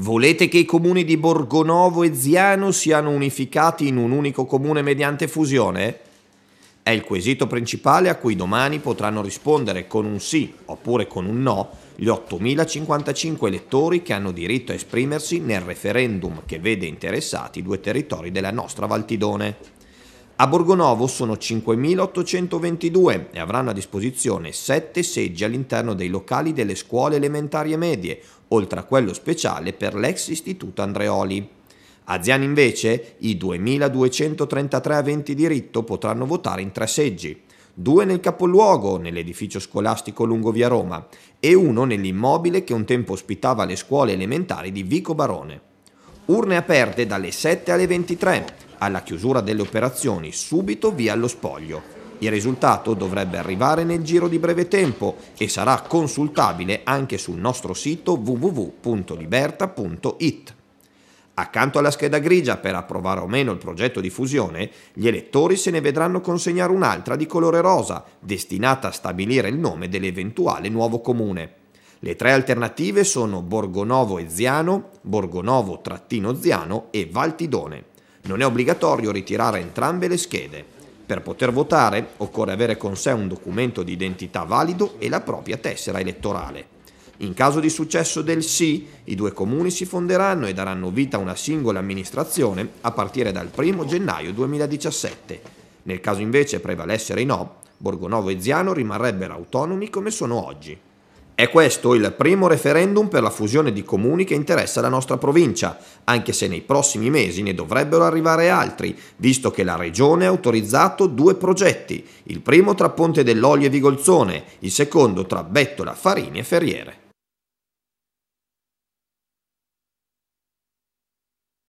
Volete che i comuni di Borgonovo e Ziano siano unificati in un unico comune mediante fusione? È il quesito principale a cui domani potranno rispondere con un sì oppure con un no gli 8.055 elettori che hanno diritto a esprimersi nel referendum che vede interessati due territori della nostra Valtidone. A Borgonovo sono 5.822 e avranno a disposizione 7 seggi all'interno dei locali delle scuole elementari e medie, oltre a quello speciale per l'ex istituto Andreoli. A Ziani invece i 2.233 aventi diritto potranno votare in tre seggi, due nel capoluogo, nell'edificio scolastico lungo via Roma, e uno nell'immobile che un tempo ospitava le scuole elementari di Vico Barone. Urne aperte dalle 7 alle 23 alla chiusura delle operazioni, subito via allo spoglio. Il risultato dovrebbe arrivare nel giro di breve tempo e sarà consultabile anche sul nostro sito www.liberta.it. Accanto alla scheda grigia per approvare o meno il progetto di fusione, gli elettori se ne vedranno consegnare un'altra di colore rosa, destinata a stabilire il nome dell'eventuale nuovo comune. Le tre alternative sono Borgonovo e Ziano, Borgonovo-Ziano e Valtidone. Non è obbligatorio ritirare entrambe le schede. Per poter votare occorre avere con sé un documento di identità valido e la propria tessera elettorale. In caso di successo del sì, i due comuni si fonderanno e daranno vita a una singola amministrazione a partire dal 1 gennaio 2017. Nel caso invece prevalessero i no, Borgonovo e Ziano rimarrebbero autonomi come sono oggi. È questo il primo referendum per la fusione di comuni che interessa la nostra provincia, anche se nei prossimi mesi ne dovrebbero arrivare altri, visto che la Regione ha autorizzato due progetti, il primo tra Ponte dell'Olio e Vigolzone, il secondo tra Bettola, Farini e Ferriere.